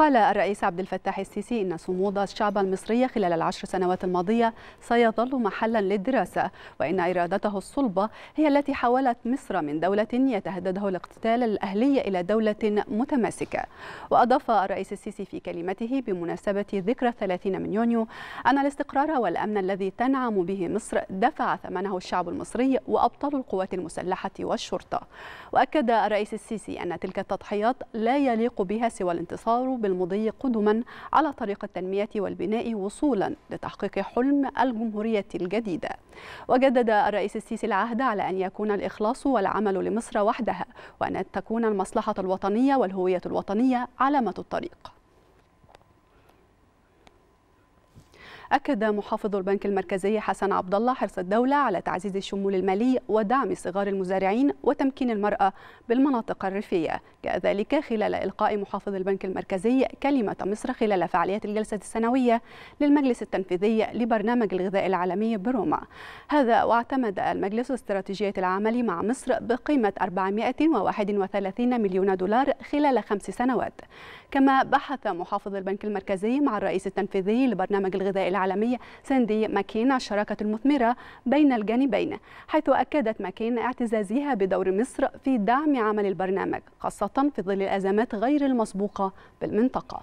قال الرئيس عبد الفتاح السيسي إن صمود الشعب المصري خلال العشر سنوات الماضية سيظل محلا للدراسة وإن إرادته الصلبة هي التي حولت مصر من دولة يتهدده الاقتتال الأهلي إلى دولة متماسكة وأضاف الرئيس السيسي في كلمته بمناسبة ذكرى 30 من يونيو أن الاستقرار والأمن الذي تنعم به مصر دفع ثمنه الشعب المصري وأبطال القوات المسلحة والشرطة وأكد الرئيس السيسي أن تلك التضحيات لا يليق بها سوى الانتصار بال المضي قدما على طريق التنمية والبناء وصولا لتحقيق حلم الجمهورية الجديدة وجدد الرئيس السيسي العهد على أن يكون الإخلاص والعمل لمصر وحدها وأن تكون المصلحة الوطنية والهوية الوطنية علامة الطريق أكد محافظ البنك المركزي حسن عبد الله حرص الدولة على تعزيز الشمول المالي ودعم صغار المزارعين وتمكين المرأة بالمناطق الريفية كذلك خلال إلقاء محافظ البنك المركزي كلمة مصر خلال فعاليات الجلسة السنوية للمجلس التنفيذي لبرنامج الغذاء العالمي بروما هذا واعتمد المجلس استراتيجية العمل مع مصر بقيمة 431 مليون دولار خلال خمس سنوات كما بحث محافظ البنك المركزي مع الرئيس التنفيذي لبرنامج الغذاء العالمي العالمي ساندي ماكين الشراكة المثمرة بين الجانبين حيث أكدت ماكين اعتزازها بدور مصر في دعم عمل البرنامج خاصة في ظل الأزمات غير المسبوقة بالمنطقة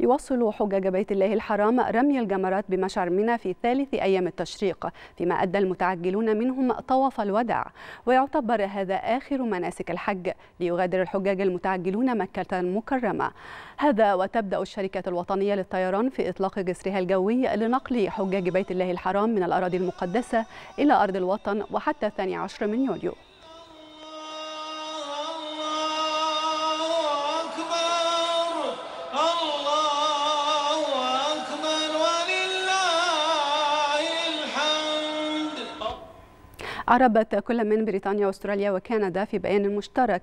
يواصل حجاج بيت الله الحرام رمي الجمرات بمشعر منى في ثالث أيام التشريق فيما أدى المتعجلون منهم طواف الوداع ويعتبر هذا آخر مناسك الحج ليغادر الحجاج المتعجلون مكة المكرمة هذا وتبدأ الشركة الوطنية للطيران في إطلاق جسرها الجوي لنقل حجاج بيت الله الحرام من الأراضي المقدسة إلى أرض الوطن وحتى 12 من يوليو أعربت كل من بريطانيا واستراليا وكندا في بيان مشترك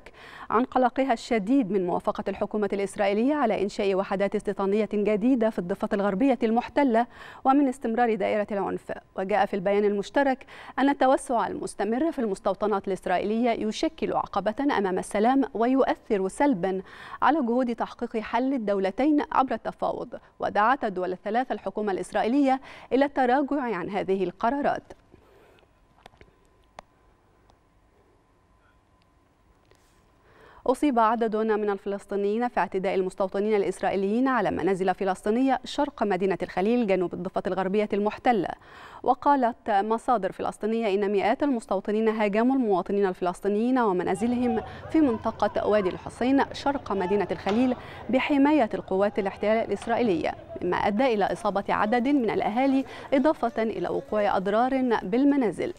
عن قلقها الشديد من موافقة الحكومة الإسرائيلية على إنشاء وحدات استيطانية جديدة في الضفة الغربية المحتلة ومن استمرار دائرة العنف وجاء في البيان المشترك أن التوسع المستمر في المستوطنات الإسرائيلية يشكل عقبة أمام السلام ويؤثر سلبا على جهود تحقيق حل الدولتين عبر التفاوض ودعت الدول الثلاث الحكومة الإسرائيلية إلى التراجع عن هذه القرارات أصيب عدد من الفلسطينيين في اعتداء المستوطنين الإسرائيليين على منازل فلسطينية شرق مدينة الخليل جنوب الضفة الغربية المحتلة وقالت مصادر فلسطينية إن مئات المستوطنين هاجموا المواطنين الفلسطينيين ومنازلهم في منطقة وادي الحسين شرق مدينة الخليل بحماية القوات الاحتلال الإسرائيلية مما أدى إلى إصابة عدد من الأهالي إضافة إلى وقوع أضرار بالمنازل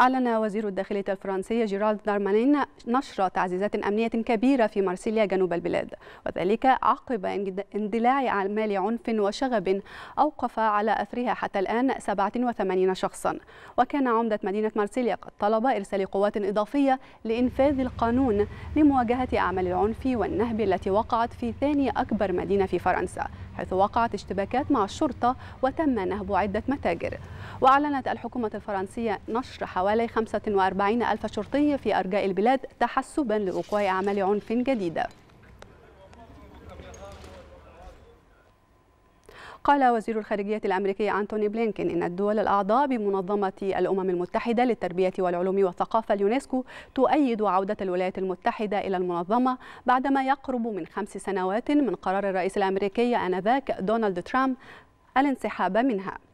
أعلن وزير الداخلية الفرنسي جيرالد دارمانين نشر تعزيزات أمنية كبيرة في مارسيليا جنوب البلاد وذلك عقب اندلاع أعمال عنف وشغب أوقف على أثرها حتى الآن 87 شخصا وكان عمدة مدينة مارسيليا قد طلب إرسال قوات إضافية لإنفاذ القانون لمواجهة أعمال العنف والنهب التي وقعت في ثاني أكبر مدينة في فرنسا حيث وقعت اشتباكات مع الشرطة وتم نهب عدة متاجر وأعلنت الحكومة الفرنسية نشر حوالي 45 ألف شرطي في أرجاء البلاد تحسبا لوقوع أعمال عنف جديدة قال وزير الخارجية الأمريكي أنتوني بلينكين إن الدول الأعضاء بمنظمة الأمم المتحدة للتربية والعلوم والثقافة اليونسكو تؤيد عودة الولايات المتحدة إلى المنظمة بعدما يقرب من خمس سنوات من قرار الرئيس الأمريكي آنذاك دونالد ترامب الانسحاب منها